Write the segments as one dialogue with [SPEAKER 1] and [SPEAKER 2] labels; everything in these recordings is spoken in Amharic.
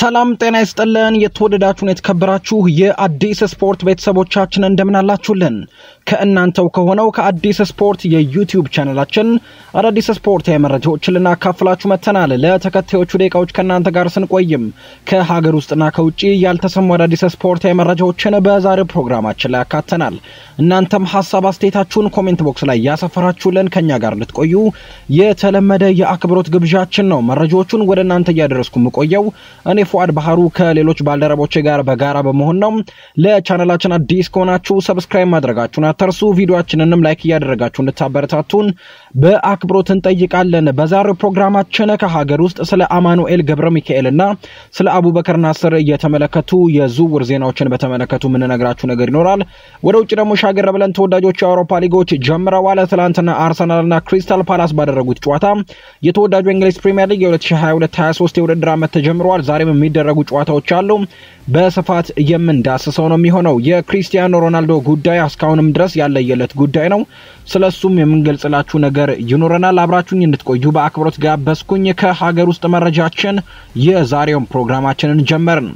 [SPEAKER 1] ሰላም ጤና ይስጥልን። የተወደዳችሁን የተከበራችሁ የአዲስ ስፖርት ቤተሰቦቻችን እንደምን አላችሁልን? ከእናንተው ከሆነው ከአዲስ ስፖርት የዩቲዩብ ቻነላችን አዳዲስ ስፖርታዊ መረጃዎችን ልናካፍላችሁ መጥተናል። ለተከታዮቹ ደቂቃዎች ከእናንተ ጋር ስንቆይም ከሀገር ውስጥና ከውጭ ያልተሰሙ አዳዲስ ስፖርታዊ መረጃዎችን በዛሬው ፕሮግራማችን ላይ ያካተናል። እናንተም ሀሳብ አስተያየታችሁን ኮሜንት ቦክስ ላይ ያሰፈራችሁልን ከኛ ጋር ልትቆዩ የተለመደ የአክብሮት ግብዣችን ነው። መረጃዎቹን ወደ እናንተ እያደረስኩ የምቆየው እኔ ፉአድ ባህሩ ከሌሎች ባልደረቦች ጋር በጋራ በመሆን ነው። ለቻናላችን አዲስ ከሆናችሁ ሰብስክራይብ ማድረጋችሁን አትርሱ። ቪዲዮችንንም ላይክ እያደረጋችሁ እንድታበረታቱን በአክብሮት እንጠይቃለን። በዛሬው ፕሮግራማችን ከሀገር ውስጥ ስለ አማኑኤል ገብረ ሚካኤልና ስለ አቡበከር ናስር እየተመለከቱ የዝውውር ዜናዎችን በተመለከቱ የምንነግራችሁ ነገር ይኖራል። ወደ ውጭ ደግሞ ሻገር ብለን ተወዳጆች የአውሮፓ ሊጎች ጀምረዋል። ትላንትና አርሰናልና ክሪስታል ፓላስ ባደረጉት ጨዋታ የተወዳጁ የእንግሊዝ ፕሪሚየር ሊግ የ2022/23 የውድድር ዓመት ተጀምረዋል። ዛሬም የሚደረጉ ጨዋታዎች አሉ። በስፋት የምንዳስሰው ነው የሚሆነው። የክሪስቲያኖ ሮናልዶ ጉዳይ እስካሁንም ድረስ ያለየለት ጉዳይ ነው። ስለሱም የምንገልጽላችሁ ነገር ይኖረናል። አብራችሁኝ እንድትቆዩ በአክብሮት ጋበዝኩኝ። ከሀገር ውስጥ መረጃችን የዛሬውን ፕሮግራማችንን ጀመርን።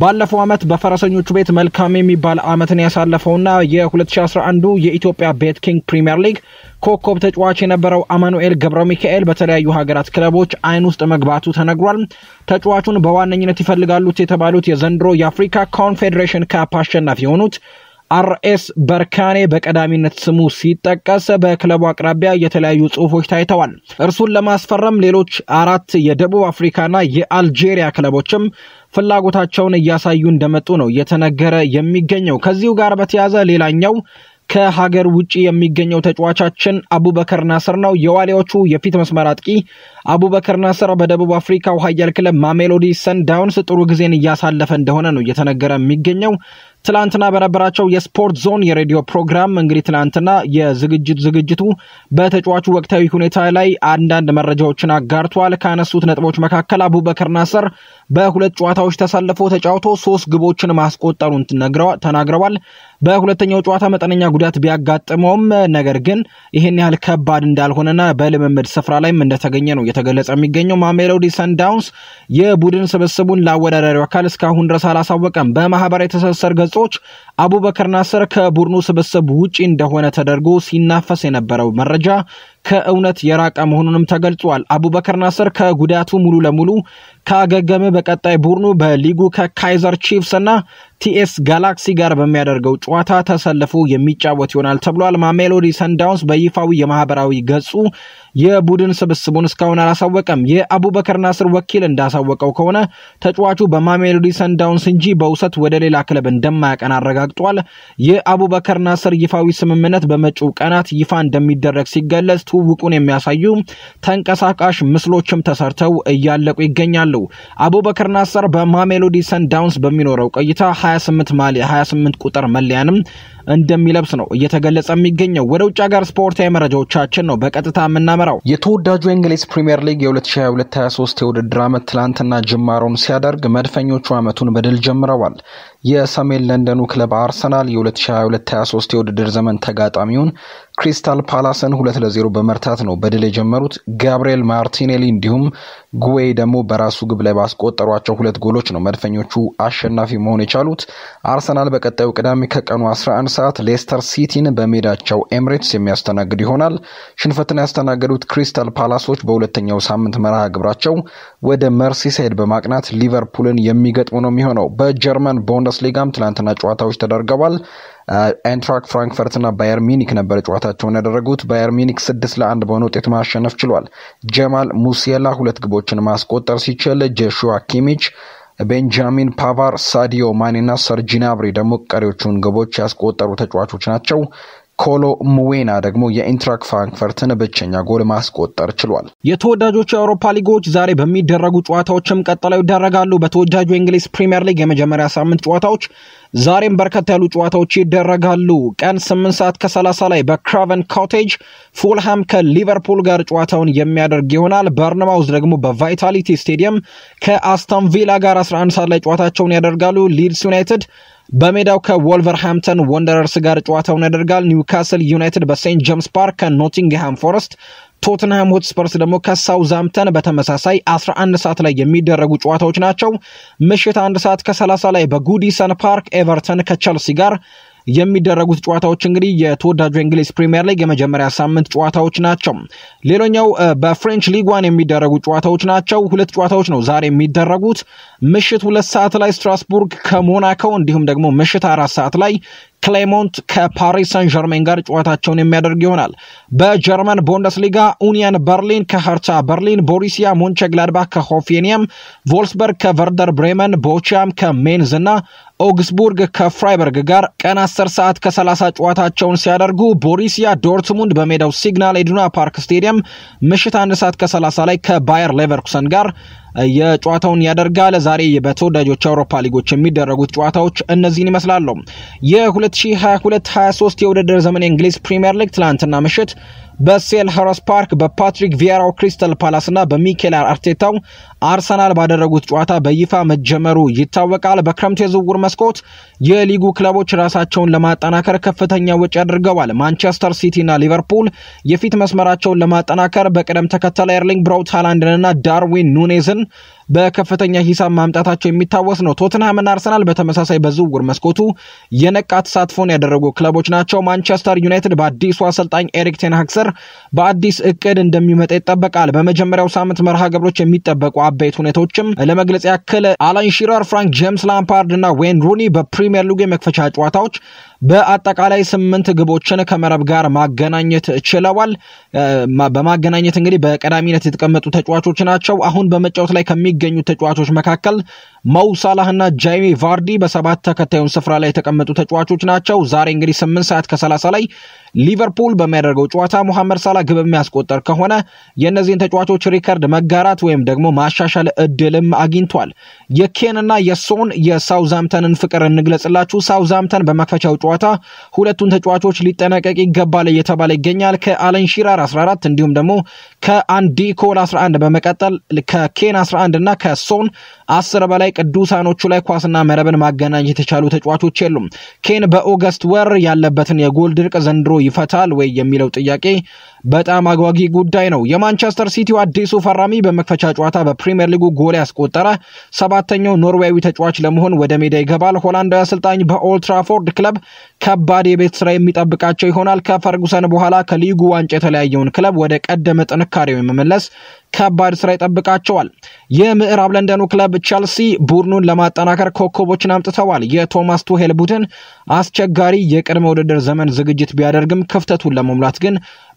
[SPEAKER 1] ባለፈው ዓመት በፈረሰኞቹ ቤት መልካም የሚባል ዓመትን ያሳለፈውና የ2011 የኢትዮጵያ ቤት ኪንግ ፕሪምየር ሊግ ኮከብ ተጫዋች የነበረው አማኑኤል ገብረ ሚካኤል በተለያዩ ሀገራት ክለቦች አይን ውስጥ መግባቱ ተነግሯል። ተጫዋቹን በዋነኝነት ይፈልጋሉት የተባሉት የዘንድሮ የአፍሪካ ኮንፌዴሬሽን ካፕ አሸናፊ የሆኑት አርኤስ በርካኔ በቀዳሚነት ስሙ ሲጠቀስ በክለቡ አቅራቢያ የተለያዩ ጽሁፎች ታይተዋል። እርሱን ለማስፈረም ሌሎች አራት የደቡብ አፍሪካና የአልጄሪያ ክለቦችም ፍላጎታቸውን እያሳዩ እንደመጡ ነው እየተነገረ የሚገኘው። ከዚሁ ጋር በተያያዘ ሌላኛው ከሀገር ውጭ የሚገኘው ተጫዋቻችን አቡበከር ናስር ነው። የዋሊያዎቹ የፊት መስመር አጥቂ አቡበከር ናስር በደቡብ አፍሪካው ኃያል ክለብ ማሜሎዲ ሰንዳውንስ ጥሩ ጊዜን እያሳለፈ እንደሆነ ነው እየተነገረ የሚገኘው። ትላንትና በነበራቸው የስፖርት ዞን የሬዲዮ ፕሮግራም እንግዲህ ትላንትና የዝግጅት ዝግጅቱ በተጫዋቹ ወቅታዊ ሁኔታ ላይ አንዳንድ መረጃዎችን አጋርቷል። ካነሱት ነጥቦች መካከል አቡበከር ናሰር በሁለት ጨዋታዎች ተሰልፎ ተጫውቶ ሶስት ግቦችን ማስቆጠሩን ተናግረዋል። በሁለተኛው ጨዋታ መጠነኛ ጉዳት ቢያጋጥመውም ነገር ግን ይህን ያህል ከባድ እንዳልሆነና በልምምድ ስፍራ ላይም እንደተገኘ ነው እየተገለጸ የሚገኘው። ማሜሎዲ ሰንዳውንስ የቡድን ስብስቡን ለአወዳዳሪው አካል እስካሁን ድረስ አላሳወቀም። በማህበራዊ ትስስር ገ ገጾች አቡበከር ናስር ከቡድኑ ስብስብ ውጪ እንደሆነ ተደርጎ ሲናፈስ የነበረው መረጃ ከእውነት የራቀ መሆኑንም ተገልጿል። አቡበከር ናስር ከጉዳቱ ሙሉ ለሙሉ ካገገመ በቀጣይ ቡድኑ በሊጉ ከካይዘር ቺፍስ እና ቲኤስ ጋላክሲ ጋር በሚያደርገው ጨዋታ ተሰልፎ የሚጫወት ይሆናል ተብሏል። ማሜሎዲ ሰንዳውንስ በይፋዊ የማህበራዊ ገጹ የቡድን ስብስቡን እስካሁን አላሳወቀም። የአቡበከር ናስር ወኪል እንዳሳወቀው ከሆነ ተጫዋቹ በማሜሎዲ ሰንዳውንስ እንጂ በውሰት ወደ ሌላ ክለብ እንደማያቀን አረጋግጧል። የአቡበከር ናስር ይፋዊ ስምምነት በመጪው ቀናት ይፋ እንደሚደረግ ሲገለጽ ትውውቁን የሚያሳዩ ተንቀሳቃሽ ምስሎችም ተሰርተው እያለቁ ይገኛሉ። አቡበከር ናስር በማሜሎዲ ሰንዳውንስ በሚኖረው ቆይታ 28 28 ቁጥር መለያንም እንደሚለብስ ነው እየተገለጸ የሚገኘው። ወደ ውጭ ሀገር ስፖርታዊ መረጃዎቻችን ነው በቀጥታ የምናመራው። የተወዳጁ የእንግሊዝ ፕሪምየር ሊግ የ2022/23 የውድድር ዓመት ትላንትና ጅማሮን ሲያደርግ መድፈኞቹ ዓመቱን በድል ጀምረዋል። የሰሜን ለንደኑ ክለብ አርሰናል የ2022/23 የውድድር ዘመን ተጋጣሚውን ክሪስታል ፓላስን ሁለት ለዜሮ በመርታት ነው በድል የጀመሩት። ጋብርኤል ማርቲኔሊ እንዲሁም ጉዌይ ደግሞ በራሱ ግብ ላይ ባስቆጠሯቸው ሁለት ጎሎች ነው መድፈኞቹ አሸናፊ መሆን የቻሉት። አርሰናል በቀጣዩ ቅዳሜ ከቀኑ 11 ሰዓት ሌስተር ሲቲን በሜዳቸው ኤምሬትስ የሚያስተናግድ ይሆናል። ሽንፈትን ያስተናገዱት ክሪስታል ፓላሶች በሁለተኛው ሳምንት መርሃ ግብራቸው ወደ መርሲሳይድ በማቅናት ሊቨርፑልን የሚገጥሙ ነው የሚሆነው በጀርመን ቦንደ ቡንደስሊጋም ትላንትና ጨዋታዎች ተደርገዋል። ኤንትራክ ፍራንክፈርት እና ባየር ሚኒክ ነበር ጨዋታቸውን ያደረጉት። ባየር ሚኒክ ስድስት ለአንድ በሆነ ውጤት ማሸነፍ ችሏል። ጀማል ሙሴላ ሁለት ግቦችን ማስቆጠር ሲችል ጀሹዋ ኪሚች ቤንጃሚን ፓቫር፣ ሳዲዮ ማኔ እና ሰርጂናብሪ ደግሞ ቀሪዎቹን ግቦች ያስቆጠሩ ተጫዋቾች ናቸው። ኮሎ ሙዌና ደግሞ የኢንትራክ ፍራንክፈርትን ብቸኛ ጎል ማስቆጠር ችሏል። የተወዳጆቹ የአውሮፓ ሊጎች ዛሬ በሚደረጉ ጨዋታዎችም ቀጥለው ይደረጋሉ። በተወዳጁ የእንግሊዝ ፕሪምየር ሊግ የመጀመሪያ ሳምንት ጨዋታዎች ዛሬም በርከት ያሉ ጨዋታዎች ይደረጋሉ። ቀን 8 ሰዓት ከ30 ላይ በክራቨን ኮቴጅ ፉልሃም ከሊቨርፑል ጋር ጨዋታውን የሚያደርግ ይሆናል። በርንማውዝ ደግሞ በቫይታሊቲ ስቴዲየም ከአስተን ቪላ ጋር 11 ሰዓት ላይ ጨዋታቸውን ያደርጋሉ። ሊድስ ዩናይትድ በሜዳው ከወልቨርሃምፕተን ወንደረርስ ጋር ጨዋታውን ያደርጋል። ኒውካስል ዩናይትድ በሴንት ጄምስ ፓርክ ከኖቲንግሃም ፎረስት፣ ቶትንሃም ሆትስፐርስ ደግሞ ከሳውዝሃምተን በተመሳሳይ 11 ሰዓት ላይ የሚደረጉ ጨዋታዎች ናቸው። ምሽት አንድ ሰዓት ከ30 ላይ በጉዲሰን ፓርክ ኤቨርተን ከቸልሲ ጋር የሚደረጉት ጨዋታዎች እንግዲህ የተወዳጁ የእንግሊዝ ፕሪምየር ሊግ የመጀመሪያ ሳምንት ጨዋታዎች ናቸው። ሌላኛው በፍሬንች ሊግ ዋን የሚደረጉ ጨዋታዎች ናቸው። ሁለት ጨዋታዎች ነው ዛሬ የሚደረጉት። ምሽት ሁለት ሰዓት ላይ ስትራስቡርግ ከሞናኮ እንዲሁም ደግሞ ምሽት አራት ሰዓት ላይ ክሌሞንት ከፓሪስ ሰን ዠርሜን ጋር ጨዋታቸውን የሚያደርግ ይሆናል። በጀርመን ቡንደስሊጋ ኡኒየን በርሊን ከሀርታ በርሊን፣ ቦሪሲያ ሞንቸግላድባክ ከሆፌኒየም፣ ቮልስበርግ ከቨርደር ብሬመን፣ ቦቺያም ከሜንዝ እና ኦግስቡርግ ከፍራይበርግ ጋር ቀን 10 ሰዓት ከ30 ጨዋታቸውን ሲያደርጉ ቦሪሲያ ዶርትሙንድ በሜዳው ሲግናል ኢዱና ፓርክ ስቴዲየም ምሽት 1 ሰዓት ከ30 ላይ ከባየር ሌቨርኩሰን ጋር የጨዋታውን ያደርጋል። ዛሬ በተወዳጆች የአውሮፓ ሊጎች የሚደረጉት ጨዋታዎች እነዚህን ይመስላሉ። የ2022-23 የውድድር ዘመን የእንግሊዝ ፕሪምየር ሊግ ትላንትና ምሽት በሴልኸርስት ፓርክ በፓትሪክ ቪየራው ክሪስታል ፓላስና በሚኬል አርቴታው አርሰናል ባደረጉት ጨዋታ በይፋ መጀመሩ ይታወቃል። በክረምቱ የዝውውር መስኮት የሊጉ ክለቦች ራሳቸውን ለማጠናከር ከፍተኛ ወጪ አድርገዋል። ማንቸስተር ሲቲና ሊቨርፑል የፊት መስመራቸውን ለማጠናከር በቅደም ተከተል ኤርሊንግ ብራውት ሃላንድንና ዳርዊን ኑኔዝን በከፍተኛ ሂሳብ ማምጣታቸው የሚታወስ ነው። ቶትንሃምና አርሰናል በተመሳሳይ በዝውውር መስኮቱ የነቃ ተሳትፎን ያደረጉ ክለቦች ናቸው። ማንቸስተር ዩናይትድ በአዲሱ አሰልጣኝ ኤሪክ ቴንሃግ ስር በአዲስ እቅድ እንደሚመጣ ይጠበቃል። በመጀመሪያው ሳምንት መርሃ ግብሮች የሚጠበቁ አበይት ሁኔታዎችም ለመግለጽ ያክል አላን ሺረር፣ ፍራንክ ጄምስ፣ ላምፓርድ እና ዌን ሩኒ በፕሪሚየር ሊጉ የመክፈቻ ጨዋታዎች በአጠቃላይ ስምንት ግቦችን ከመረብ ጋር ማገናኘት ችለዋል። በማገናኘት እንግዲህ በቀዳሚነት የተቀመጡ ተጫዋቾች ናቸው። አሁን በመጫወት ላይ ከሚገኙ ተጫዋቾች መካከል መው ሳላህና ጃይሚ ቫርዲ በሰባት ተከታዩን ስፍራ ላይ የተቀመጡ ተጫዋቾች ናቸው። ዛሬ እንግዲህ ስምንት ሰዓት ከሰላሳ ላይ ሊቨርፑል በሚያደርገው ጨዋታ ሞሐመድ ሳላ ግብ የሚያስቆጠር ከሆነ የእነዚህን ተጫዋቾች ሪከርድ መጋራት ወይም ደግሞ ማሻሻል እድልም አግኝቷል። የኬንና የሶን የሳውዛምተንን ፍቅር እንግለጽላችሁ። ሳውዛምተን በመክፈቻው ጨዋታ ጨዋታ ሁለቱን ተጫዋቾች ሊጠናቀቅ ይገባል እየተባለ ይገኛል። ከአለን ሺራር 14 እንዲሁም ደግሞ ከአንዲ ኮል 11 በመቀጠል ከኬን 11 እና ከሶን አስር በላይ ቅዱሳኖቹ ላይ ኳስና መረብን ማገናኘት የተቻሉ ተጫዋቾች የሉም። ኬን በኦገስት ወር ያለበትን የጎል ድርቅ ዘንድሮ ይፈታል ወይ የሚለው ጥያቄ በጣም አጓጊ ጉዳይ ነው። የማንቸስተር ሲቲው አዲሱ ፈራሚ በመክፈቻ ጨዋታ በፕሪምየር ሊጉ ጎል ያስቆጠረ ሰባተኛው ኖርዌያዊ ተጫዋች ለመሆን ወደ ሜዳ ይገባል። ሆላንዳዊ አሰልጣኝ በኦልትራፎርድ ክለብ ከባድ የቤት ስራ የሚጠብቃቸው ይሆናል። ከፈርጉሰን በኋላ ከሊጉ ዋንጫ የተለያየውን ክለብ ወደ ቀደመ ጥንካሬው የመመለስ ከባድ ስራ ይጠብቃቸዋል። የምዕራብ ለንደኑ ክለብ ቸልሲ ቡድኑን ለማጠናከር ኮከቦችን አምጥተዋል። የቶማስ ቱሄል ቡድን አስቸጋሪ የቅድመ ውድድር ዘመን ዝግጅት ቢያደርግም ክፍተቱን ለመሙላት ግን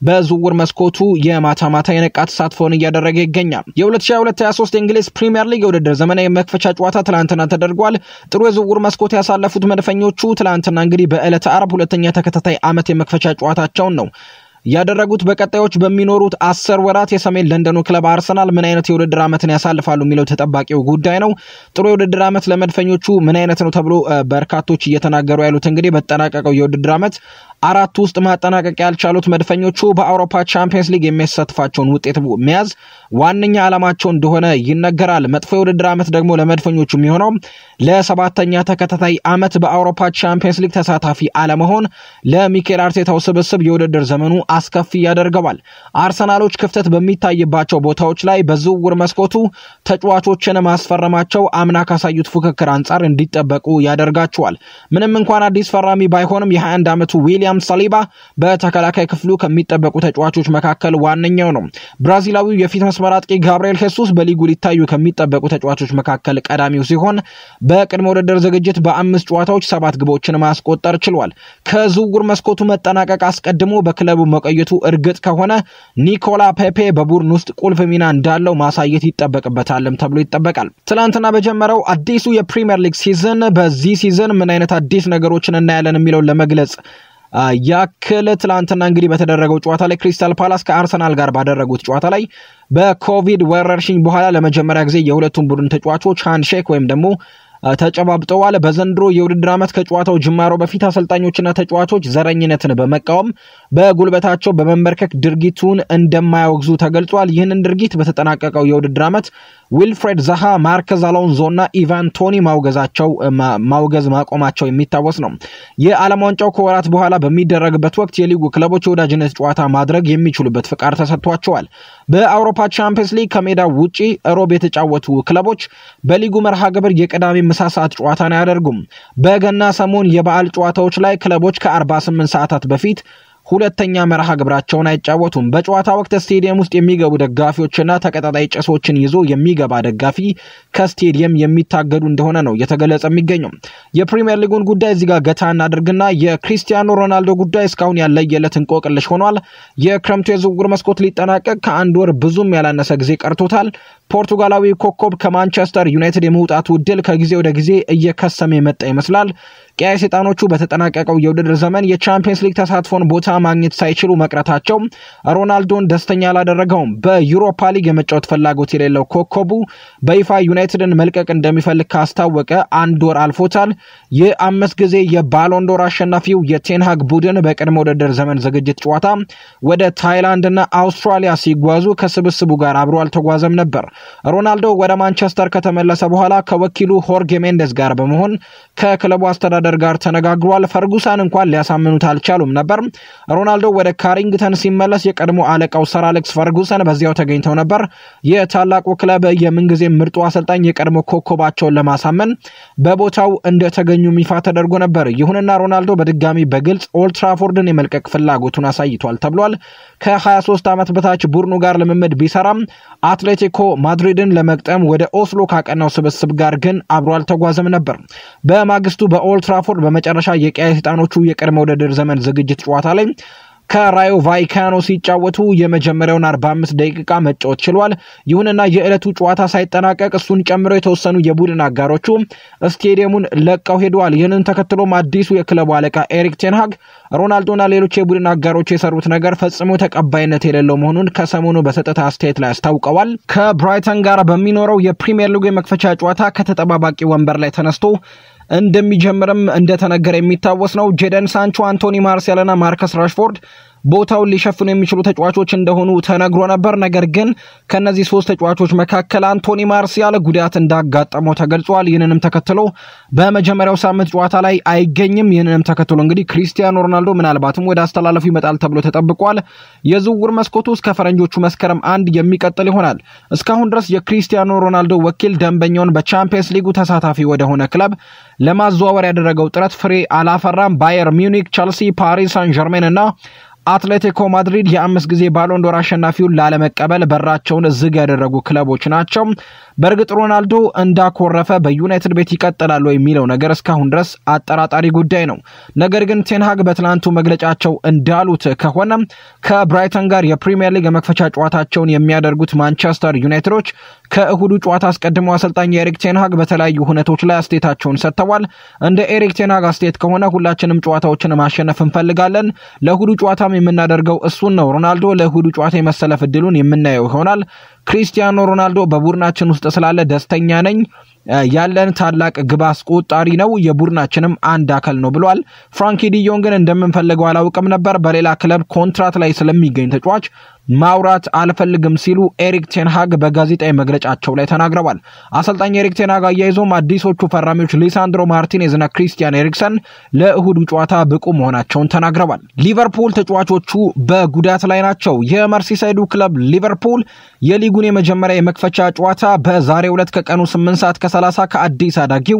[SPEAKER 1] በዝውውር መስኮቱ የማታ ማታ የነቃ ተሳትፎን እያደረገ ይገኛል። የ2022/23 የእንግሊዝ ፕሪምየር ሊግ የውድድር ዘመን የመክፈቻ ጨዋታ ትላንትና ተደርጓል። ጥሩ የዝውውር መስኮት ያሳለፉት መድፈኞቹ ትላንትና እንግዲህ በዕለተ አርብ ሁለተኛ ተከታታይ ዓመት የመክፈቻ ጨዋታቸውን ነው ያደረጉት በቀጣዮች በሚኖሩት አስር ወራት የሰሜን ለንደኑ ክለብ አርሰናል ምን አይነት የውድድር ዓመትን ያሳልፋሉ የሚለው ተጠባቂው ጉዳይ ነው። ጥሩ የውድድር ዓመት ለመድፈኞቹ ምን አይነት ነው ተብሎ በርካቶች እየተናገሩ ያሉት እንግዲህ በተጠናቀቀው የውድድር ዓመት አራት ውስጥ ማጠናቀቅ ያልቻሉት መድፈኞቹ በአውሮፓ ቻምፒየንስ ሊግ የሚያሳትፋቸውን ውጤት መያዝ ዋነኛ ዓላማቸው እንደሆነ ይነገራል። መጥፎ የውድድር ዓመት ደግሞ ለመድፈኞቹ የሚሆነው ለሰባተኛ ተከታታይ ዓመት በአውሮፓ ቻምፒየንስ ሊግ ተሳታፊ አለመሆን ለሚኬል አርቴታው ስብስብ የውድድር ዘመኑ አስከፊ ያደርገዋል። አርሰናሎች ክፍተት በሚታይባቸው ቦታዎች ላይ በዝውውር መስኮቱ ተጫዋቾችን ማስፈረማቸው አምና ካሳዩት ፉክክር አንጻር እንዲጠበቁ ያደርጋቸዋል። ምንም እንኳን አዲስ ፈራሚ ባይሆንም የ21 ዓመቱ ዊሊያም ዊሊያም ሳሊባ በተከላካይ ክፍሉ ከሚጠበቁ ተጫዋቾች መካከል ዋነኛው ነው። ብራዚላዊው የፊት መስመር አጥቂ ጋብርኤል ሄሱስ በሊጉ ሊታዩ ከሚጠበቁ ተጫዋቾች መካከል ቀዳሚው ሲሆን በቅድመ ውድድር ዝግጅት በአምስት ጨዋታዎች ሰባት ግቦችን ማስቆጠር ችሏል። ከዝውውር መስኮቱ መጠናቀቅ አስቀድሞ በክለቡ መቆየቱ እርግጥ ከሆነ ኒኮላ ፔፔ በቡድን ውስጥ ቁልፍ ሚና እንዳለው ማሳየት ይጠበቅበታልም ተብሎ ይጠበቃል። ትላንትና በጀመረው አዲሱ የፕሪምየር ሊግ ሲዝን በዚህ ሲዝን ምን አይነት አዲስ ነገሮችን እናያለን የሚለውን ለመግለጽ ያክል ትላንትና እንግዲህ በተደረገው ጨዋታ ላይ ክሪስታል ፓላስ ከአርሰናል ጋር ባደረጉት ጨዋታ ላይ በኮቪድ ወረርሽኝ በኋላ ለመጀመሪያ ጊዜ የሁለቱም ቡድን ተጫዋቾች ሃንድሼክ ወይም ደግሞ ተጨባብጠዋል። በዘንድሮ የውድድር ዓመት ከጨዋታው ጅማሮ በፊት አሰልጣኞችና ተጫዋቾች ዘረኝነትን በመቃወም በጉልበታቸው በመንበርከክ ድርጊቱን እንደማያወግዙ ተገልጿል። ይህንን ድርጊት በተጠናቀቀው የውድድር ዓመት ዊልፍሬድ ዛሃ፣ ማርከዝ አሎንዞ እና ኢቫን ቶኒ ማውገዛቸው ማውገዝ ማቆማቸው የሚታወስ ነው። የዓለም ዋንጫው ከወራት በኋላ በሚደረግበት ወቅት የሊጉ ክለቦች የወዳጅነት ጨዋታ ማድረግ የሚችሉበት ፍቃድ ተሰጥቷቸዋል። በአውሮፓ ቻምፒየንስ ሊግ ከሜዳ ውጪ እሮብ የተጫወቱ ክለቦች በሊጉ መርሃ ግብር የቅዳሜ ምሳ ሰዓት ጨዋታን አያደርጉም። በገና ሰሞን የበዓል ጨዋታዎች ላይ ክለቦች ከ48 ሰዓታት በፊት ሁለተኛ መርሃ ግብራቸውን አይጫወቱም። በጨዋታ ወቅት ስቴዲየም ውስጥ የሚገቡ ደጋፊዎችና ተቀጣጣይ ጭሶችን ይዞ የሚገባ ደጋፊ ከስቴዲየም የሚታገዱ እንደሆነ ነው እየተገለጸ የሚገኘው። የፕሪምየር ሊጉን ጉዳይ እዚጋ ገታ እናድርግና የክሪስቲያኖ ሮናልዶ ጉዳይ እስካሁን ያለየለት እንቆቅልሽ ሆኗል። የክረምቱ የዝውውር መስኮት ሊጠናቀቅ ከአንድ ወር ብዙም ያላነሰ ጊዜ ቀርቶታል። ፖርቱጋላዊ ኮከብ ከማንቸስተር ዩናይትድ የመውጣቱ እድል ከጊዜ ወደ ጊዜ እየከሰመ የመጣ ይመስላል። ቀያይ ሰይጣኖቹ በተጠናቀቀው የውድድር ዘመን የቻምፒየንስ ሊግ ተሳትፎን ቦታ ማግኘት ሳይችሉ መቅረታቸው ሮናልዶን ደስተኛ አላደረገውም። በዩሮፓ ሊግ የመጫወት ፍላጎት የሌለው ኮከቡ በይፋ ዩናይትድን መልቀቅ እንደሚፈልግ ካስታወቀ አንድ ወር አልፎታል። የአምስት ጊዜ የባሎንዶር አሸናፊው የቴንሃግ ቡድን በቅድመ ውድድር ዘመን ዝግጅት ጨዋታ ወደ ታይላንድና አውስትራሊያ ሲጓዙ ከስብስቡ ጋር አብሮ አልተጓዘም ነበር። ሮናልዶ ወደ ማንቸስተር ከተመለሰ በኋላ ከወኪሉ ሆርጌ ሜንደስ ጋር በመሆን ከክለቡ አስተዳደር ጋር ተነጋግሯል። ፈርጉሳን እንኳን ሊያሳምኑት አልቻሉም ነበር። ሮናልዶ ወደ ካሪንግተን ሲመለስ የቀድሞ አለቃው ሰር አሌክስ ፈርጉሰን በዚያው ተገኝተው ነበር። የታላቁ ክለብ የምንጊዜ ምርጡ አሰልጣኝ የቀድሞ ኮከባቸውን ለማሳመን በቦታው እንደተገኙ ይፋ ተደርጎ ነበር። ይሁንና ሮናልዶ በድጋሚ በግልጽ ኦልትራፎርድን የመልቀቅ ፍላጎቱን አሳይቷል ተብሏል። ከ23 ዓመት በታች ቡድኑ ጋር ልምምድ ቢሰራም አትሌቲኮ ማድሪድን ለመቅጠም ወደ ኦስሎ ካቀናው ስብስብ ጋር ግን አብሮ አልተጓዘም ነበር። በማግስቱ በኦልትራፎርድ በመጨረሻ የቀያ ሰይጣኖቹ የቅድመ ውድድር ዘመን ዝግጅት ጨዋታ ላይ ከራዮ ቫይካኖ ሲጫወቱ የመጀመሪያውን 45 ደቂቃ መጫወት ችሏል። ይሁንና የዕለቱ ጨዋታ ሳይጠናቀቅ እሱን ጨምሮ የተወሰኑ የቡድን አጋሮቹ ስቴዲየሙን ለቀው ሄደዋል። ይህንን ተከትሎም አዲሱ የክለቡ አለቃ ኤሪክ ቴንሃግ ሮናልዶና ሌሎች የቡድን አጋሮች የሰሩት ነገር ፈጽሞ ተቀባይነት የሌለው መሆኑን ከሰሞኑ በሰጠተ አስተያየት ላይ አስታውቀዋል። ከብራይተን ጋር በሚኖረው የፕሪምየር ሊጉ የመክፈቻ ጨዋታ ከተጠባባቂ ወንበር ላይ ተነስቶ እንደሚጀምርም እንደተነገረ የሚታወስ ነው። ጄደን ሳንቾ፣ አንቶኒ ማርሲያልና ማርከስ ራሽፎርድ ቦታውን ሊሸፍኑ የሚችሉ ተጫዋቾች እንደሆኑ ተነግሮ ነበር። ነገር ግን ከእነዚህ ሶስት ተጫዋቾች መካከል አንቶኒ ማርሲያል ጉዳት እንዳጋጠመው ተገልጿል። ይህንንም ተከትሎ በመጀመሪያው ሳምንት ጨዋታ ላይ አይገኝም። ይህንንም ተከትሎ እንግዲህ ክሪስቲያኖ ሮናልዶ ምናልባትም ወደ አስተላለፉ ይመጣል ተብሎ ተጠብቋል። የዝውውር መስኮቱ እስከ ፈረንጆቹ መስከረም አንድ የሚቀጥል ይሆናል። እስካሁን ድረስ የክሪስቲያኖ ሮናልዶ ወኪል ደንበኛውን በቻምፒየንስ ሊጉ ተሳታፊ ወደሆነ ክለብ ለማዘዋወር ያደረገው ጥረት ፍሬ አላፈራም። ባየር ሚኒክ ቸልሲ፣ ፓሪስ ሳን ጀርሜን እና አትሌቲኮ ማድሪድ የአምስት ጊዜ ባሎንዶር አሸናፊውን ላለመቀበል በራቸውን ዝግ ያደረጉ ክለቦች ናቸው። በእርግጥ ሮናልዶ እንዳኮረፈ በዩናይትድ ቤት ይቀጥላሉ የሚለው ነገር እስካሁን ድረስ አጠራጣሪ ጉዳይ ነው። ነገር ግን ቴንሃግ በትላንቱ መግለጫቸው እንዳሉት ከሆነ ከብራይተን ጋር የፕሪምየር ሊግ የመክፈቻ ጨዋታቸውን የሚያደርጉት ማንቸስተር ዩናይትዶች ከእሁዱ ጨዋታ አስቀድሞ አሰልጣኝ የኤሪክ ቴንሃግ በተለያዩ ሁነቶች ላይ አስቴታቸውን ሰጥተዋል። እንደ ኤሪክ ቴንሃግ አስተያየት ከሆነ ሁላችንም ጨዋታዎችን ማሸነፍ እንፈልጋለን፣ ለእሁዱ ጨዋታም የምናደርገው እሱን ነው። ሮናልዶ ለእሁዱ ጨዋታ የመሰለፍ እድሉን የምናየው ይሆናል። ክሪስቲያኖ ሮናልዶ በቡድናችን ውስጥ ውስጥ ስላለ ደስተኛ ነኝ። ያለን ታላቅ ግብ አስቆጣሪ ነው፣ የቡድናችንም አንድ አካል ነው ብሏል። ፍራንኪ ዲዮንግን እንደምንፈልገው አላውቅም ነበር፣ በሌላ ክለብ ኮንትራት ላይ ስለሚገኝ ተጫዋች ማውራት አልፈልግም ሲሉ ኤሪክ ቴንሃግ በጋዜጣዊ መግለጫቸው ላይ ተናግረዋል። አሰልጣኝ ኤሪክ ቴንሃግ አያይዞም አዲሶቹ ፈራሚዎች ሊሳንድሮ ማርቲኔዝ እና ክሪስቲያን ኤሪክሰን ለእሁዱ ጨዋታ ብቁ መሆናቸውን ተናግረዋል። ሊቨርፑል ተጫዋቾቹ በጉዳት ላይ ናቸው። የመርሲሳይዱ ክለብ ሊቨርፑል የሊጉን የመጀመሪያ የመክፈቻ ጨዋታ በዛሬ ሁለት ከቀኑ ስምንት ሰዓት 30 ከአዲስ አዳጊው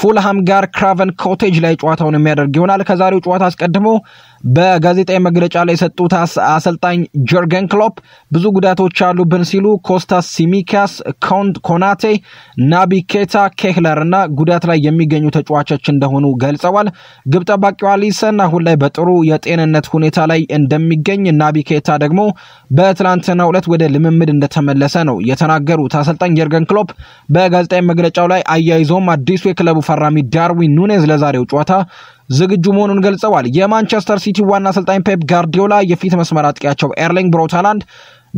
[SPEAKER 1] ፉልሃም ጋር ክራቨን ኮቴጅ ላይ ጨዋታውን የሚያደርግ ይሆናል። ከዛሬው ጨዋታ አስቀድሞ በጋዜጣዊ መግለጫ ላይ የሰጡት አሰልጣኝ ጆርገን ክሎፕ ብዙ ጉዳቶች አሉብን ሲሉ ኮስታስ ሲሚካስ፣ ኮንድ ኮናቴ፣ ናቢ ኬታ፣ ኬህለር እና ጉዳት ላይ የሚገኙ ተጫዋቾች እንደሆኑ ገልጸዋል። ግብ ጠባቂው አሊሰን አሁን ላይ በጥሩ የጤንነት ሁኔታ ላይ እንደሚገኝ፣ ናቢ ኬታ ደግሞ በትላንትናው ዕለት ወደ ልምምድ እንደተመለሰ ነው የተናገሩት። አሰልጣኝ ጆርገን ክሎፕ በጋዜጣዊ መግለጫው ላይ አያይዞም አዲሱ የክለቡ ፈራሚ ዳርዊን ኑኔዝ ለዛሬው ጨዋታ ዝግጁ መሆኑን ገልጸዋል። የማንቸስተር ሲቲ ዋና አሰልጣኝ ፔፕ ጋርዲዮላ የፊት መስመር አጥቂያቸው ኤርሊንግ ብሮታላንድ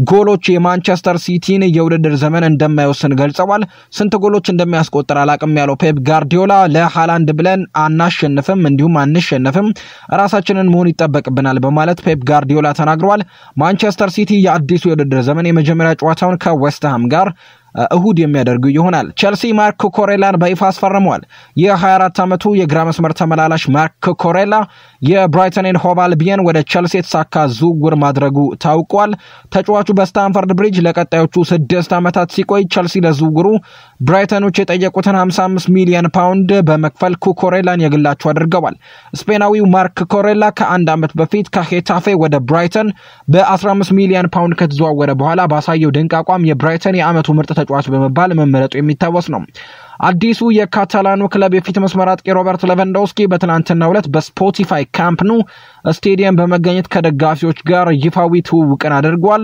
[SPEAKER 1] ጎሎች የማንቸስተር ሲቲን የውድድር ዘመን እንደማይወስን ገልጸዋል። ስንት ጎሎች እንደሚያስቆጥር አላቅም ያለው ፔፕ ጋርዲዮላ ለሃላንድ ብለን አናሸንፍም፣ እንዲሁም አንሸነፍም፣ ራሳችንን መሆን ይጠበቅብናል በማለት ፔፕ ጋርዲዮላ ተናግረዋል። ማንቸስተር ሲቲ የአዲሱ የውድድር ዘመን የመጀመሪያ ጨዋታውን ከዌስትሃም ጋር እሁድ የሚያደርጉ ይሆናል። ቸልሲ ማርክ ኮሬላን በይፋ አስፈርመዋል። የ24 ዓመቱ የግራ መስመር ተመላላሽ ማርክ ኮሬላ የብራይተንን ሆቫል ቢየን ወደ ቸልሲ የተሳካ ዝውውር ማድረጉ ታውቋል። ተጫዋቹ በስታንፈርድ ብሪጅ ለቀጣዮቹ ስድስት ዓመታት ሲቆይ ቸልሲ ለዝውውሩ ብራይተኖች የጠየቁትን 55 ሚሊዮን ፓውንድ በመክፈል ኩኮሬላን የግላቸው አድርገዋል። ስፔናዊው ማርክ ኮሬላ ከአንድ ዓመት በፊት ከሄታፌ ወደ ብራይተን በ15 ሚሊዮን ፓውንድ ከተዘዋወረ በኋላ ባሳየው ድንቅ አቋም የብራይተን የዓመቱ ምርጥ ተጫዋች በመባል መመረጡ የሚታወስ ነው። አዲሱ የካታላኑ ክለብ የፊት መስመር አጥቂ ሮበርት ሌቫንዶስኪ በትናንትናው ዕለት በስፖቲፋይ ካምፕ ኑ ስቴዲየም በመገኘት ከደጋፊዎች ጋር ይፋዊ ትውውቅን አድርጓል።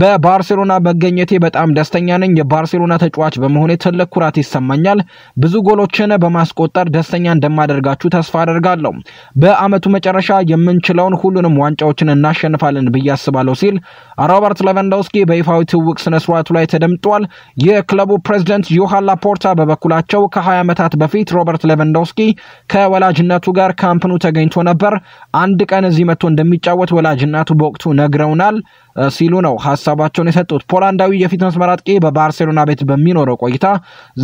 [SPEAKER 1] በባርሴሎና መገኘቴ በጣም ደስተኛ ነኝ። የባርሴሎና ተጫዋች በመሆኔ ትልቅ ኩራት ይሰማኛል። ብዙ ጎሎችን በማስቆጠር ደስተኛ እንደማደርጋችሁ ተስፋ አደርጋለሁ። በአመቱ መጨረሻ የምንችለውን ሁሉንም ዋንጫዎችን እናሸንፋለን ብዬ አስባለሁ ሲል ሮበርት ሌቫንዶስኪ በይፋዊ ትውውቅ ስነስርዓቱ ላይ ተደምጧል። የክለቡ ፕሬዚደንት ዮሃን ላፖርታ በበኩ በበኩላቸው ከ20 ዓመታት በፊት ሮበርት ሌቫንዶውስኪ ከወላጅነቱ ጋር ካምፕኑ ተገኝቶ ነበር። አንድ ቀን እዚህ መጥቶ እንደሚጫወት ወላጅናቱ በወቅቱ ነግረውናል። ሲሉ ነው ሀሳባቸውን የሰጡት። ፖላንዳዊ የፊት መስመር አጥቂ በባርሴሎና ቤት በሚኖረው ቆይታ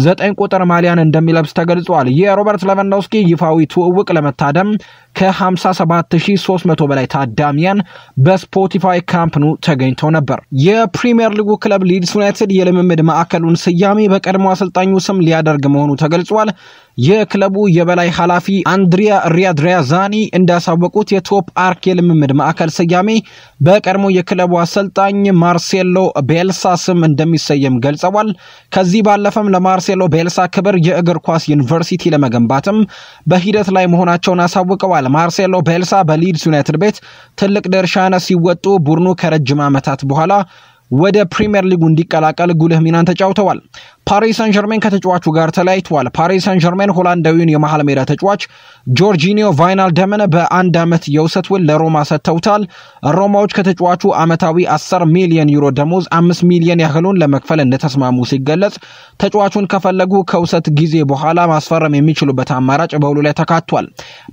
[SPEAKER 1] ዘጠኝ ቁጥር ማሊያን እንደሚለብስ ተገልጿል። የሮበርት ሌቫንዶውስኪ ይፋዊ ትውውቅ ለመታደም ከ57300 በላይ ታዳሚያን በስፖቲፋይ ካምፕኑ ተገኝተው ነበር። የፕሪምየር ሊጉ ክለብ ሊድስ ዩናይትድ የልምምድ ማዕከሉን ስያሜ በቀድሞ አሰልጣኙ ስም ሊያደርግ መሆኑ ተገልጿል። የክለቡ የበላይ ኃላፊ አንድሪያ ሪያድሪያዛኒ እንዳሳወቁት የቶፕ አርክ የልምምድ ማዕከል ስያሜ በቀድሞ የክለቡ አሰልጣኝ ማርሴሎ ቤልሳ ስም እንደሚሰየም ገልጸዋል። ከዚህ ባለፈም ለማርሴሎ ቤልሳ ክብር የእግር ኳስ ዩኒቨርሲቲ ለመገንባትም በሂደት ላይ መሆናቸውን አሳውቀዋል። ማርሴሎ ቤልሳ በሊድስ ዩናይትድ ቤት ትልቅ ድርሻነ ሲወጡ ቡድኑ ከረጅም ዓመታት በኋላ ወደ ፕሪምየር ሊጉ እንዲቀላቀል ጉልህ ሚናን ተጫውተዋል። ፓሪስ ሳን ዠርሜን ከተጫዋቹ ጋር ተለያይቷል። ፓሪስ ሳን ዠርሜን ሆላንዳዊውን የመሃል ሜዳ ተጫዋች ጆርጂኒዮ ቫይናል ደመነ በአንድ ዓመት የውሰት ውል ለሮማ ሰጥተውታል። ሮማዎች ከተጫዋቹ ዓመታዊ 10 ሚሊዮን ዩሮ ደሞዝ 5 ሚሊዮን ያህሉን ለመክፈል እንደተስማሙ ሲገለጽ ተጫዋቹን ከፈለጉ ከውሰት ጊዜ በኋላ ማስፈረም የሚችሉበት አማራጭ በውሉ ላይ ተካቷል።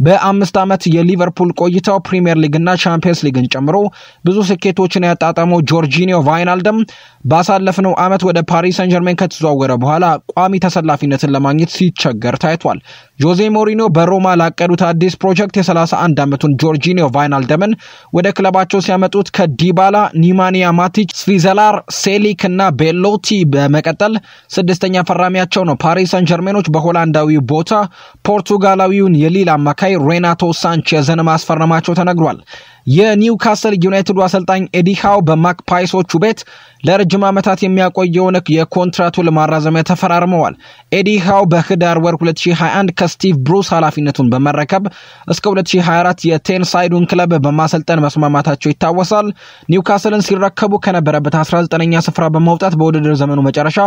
[SPEAKER 1] በአምስት ዓመት የሊቨርፑል ቆይታው ፕሪምየር ሊግና ቻምፒየንስ ሊግን ጨምሮ ብዙ ስኬቶችን ያጣጠመው ጆርጂኒዮ ቫይናልደም ባሳለፍነው ዓመት ወደ ፓሪስ ሰን ጀርሜን ከተዘዋወረ በኋላ ቋሚ ተሰላፊነትን ለማግኘት ሲቸገር ታይቷል። ጆዜ ሞሪኖ በሮማ ላቀዱት አዲስ ፕሮጀክት የ31 ዓመቱን ጆርጂኒዮ ቫይናልደምን ወደ ክለባቸው ሲያመጡት ከዲባላ፣ ኒማኒያ ማቲች፣ ስቪዘላር፣ ሴሊክ እና ቤሎቲ በመቀጠል ስድስተኛ ፈራሚያቸው ነው። ፓሪስ ሰን ጀርሜኖች በሆላንዳዊው ቦታ ፖርቱጋላዊውን የሊል አማካይ ሬናቶ ሳንቼዝን ማስፈረማቸው ተነግሯል። የኒውካስል ዩናይትዱ አሰልጣኝ ኤዲሃው በማክፓይሶቹ ቤት ለረጅም ዓመታት የሚያቆየውን የኮንትራቱ ለማራዘሚያ ተፈራርመዋል። ኤዲሃው በህዳር ወር 2021 ከስቲቭ ብሩስ ኃላፊነቱን በመረከብ እስከ 2024 የቴንሳይዱን ክለብ በማሰልጠን መስማማታቸው ይታወሳል። ኒውካስልን ሲረከቡ ከነበረበት 19ኛ ስፍራ በመውጣት በውድድር ዘመኑ መጨረሻ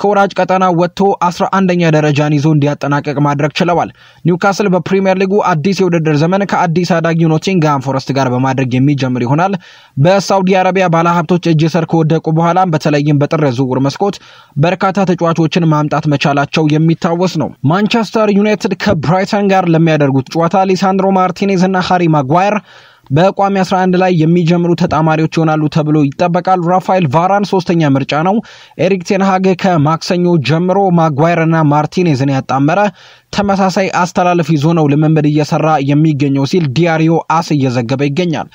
[SPEAKER 1] ከወራጅ ቀጠና ወጥቶ 11 አንደኛ ደረጃን ይዞ እንዲያጠናቀቅ ማድረግ ችለዋል። ኒውካስል በፕሪምየር ሊጉ አዲስ የውድድር ዘመን ከአዲስ አዳጊው ኖቲንግሃም ፎረስት ጋር በማድረግ የሚጀምር ይሆናል። በሳውዲ አረቢያ ባለሀብቶች እጅ ስር ከወደቁ በኋላ በተለይም በጥር ዝውውር መስኮት በርካታ ተጫዋቾችን ማምጣት መቻላቸው የሚታወስ ነው። ማንቸስተር ዩናይትድ ከብራይተን ጋር ለሚያደርጉት ጨዋታ ሊሳንድሮ ማርቲኔዝ እና ሃሪ ማጓየር በቋሚ 11 ላይ የሚጀምሩ ተጣማሪዎች ይሆናሉ ተብሎ ይጠበቃል። ራፋኤል ቫራን ሶስተኛ ምርጫ ነው። ኤሪክ ቴንሃግ ከማክሰኞ ጀምሮ ማጓየርና ማርቲኔዝን ያጣመረ ተመሳሳይ አስተላለፍ ይዞ ነው ልምምድ እየሰራ የሚገኘው ሲል ዲያሪዮ አስ እየዘገበ ይገኛል።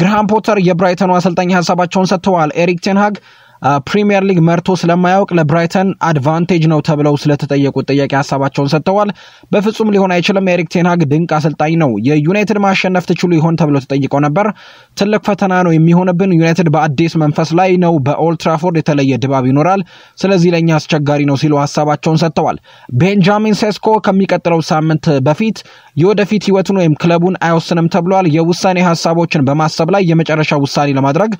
[SPEAKER 1] ግርሃም ፖተር የብራይተኑ አሰልጣኝ ሀሳባቸውን ሰጥተዋል። ኤሪክ ቴንሃግ ፕሪሚየር ሊግ መርቶ ስለማያውቅ ለብራይተን አድቫንቴጅ ነው ተብለው ስለተጠየቁት ጥያቄ ሀሳባቸውን ሰጥተዋል። በፍጹም ሊሆን አይችልም። ኤሪክ ቴንሃግ ድንቅ አሰልጣኝ ነው። የዩናይትድ ማሸነፍ ትችሉ ይሆን ተብለው ተጠይቀው ነበር። ትልቅ ፈተና ነው የሚሆንብን። ዩናይትድ በአዲስ መንፈስ ላይ ነው። በኦልትራፎርድ የተለየ ድባብ ይኖራል። ስለዚህ ለእኛ አስቸጋሪ ነው ሲሉ ሀሳባቸውን ሰጥተዋል። ቤንጃሚን ሴስኮ ከሚቀጥለው ሳምንት በፊት የወደፊት ህይወቱን ወይም ክለቡን አይወስንም ተብሏል። የውሳኔ ሀሳቦችን በማሰብ ላይ የመጨረሻ ውሳኔ ለማድረግ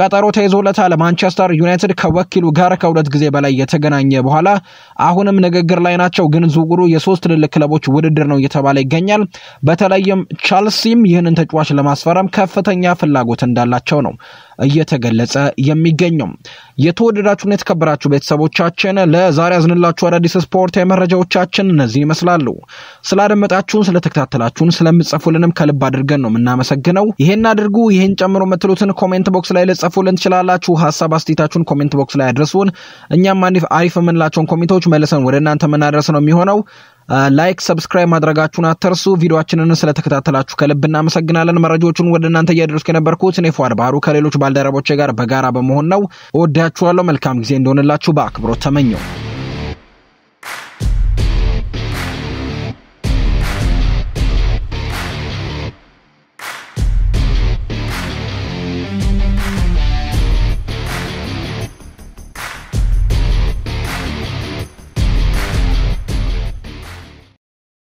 [SPEAKER 1] ቀጠሮ ተይዞለታል። ማንቸስተር ዩናይትድ ከወኪሉ ጋር ከሁለት ጊዜ በላይ የተገናኘ በኋላ አሁንም ንግግር ላይ ናቸው። ግን ዝውውሩ የሶስት ትልልቅ ክለቦች ውድድር ነው እየተባለ ይገኛል። በተለይም ቻልሲም ይህንን ተጫዋች ለማስፈረም ከፍተኛ ፍላጎት እንዳላቸው ነው እየተገለጸ የሚገኘው። የተወደዳችሁና የተከበራችሁ ቤተሰቦቻችን ለዛሬ ያዝንላችሁ አዳዲስ ስፖርታዊ መረጃዎቻችን እነዚህ ይመስላሉ። ስላደመጣችሁን፣ ስለተከታተላችሁን፣ ስለምጽፉልንም ከልብ አድርገን ነው የምናመሰግነው። ይሄን አድርጉ፣ ይሄን ጨምሮ የምትሉትን ኮሜንት ቦክስ ላይ ልጽፉልን ትችላላችሁ። ሀሳብ አስቴታችሁን ኮሜንት ቦክስ ላይ አድርሱን። እኛም አሪፍ የምንላቸውን ኮሜንቶች መልሰን ወደ እናንተ የምናደርስ ነው የሚሆነው። ላይክ፣ ሰብስክራይብ ማድረጋችሁን አትርሱ። ቪዲዮችንን ስለተከታተላችሁ ከልብ እናመሰግናለን። መረጃዎቹን ወደ እናንተ እያደረስኩ የነበርኩት እኔ ፏድ ባህሩ ከሌሎች ባልደረቦቼ ጋር በጋራ በመሆን ነው። እወዳችኋለሁ። መልካም ጊዜ እንደሆነላችሁ በአክብሮት ተመኘው።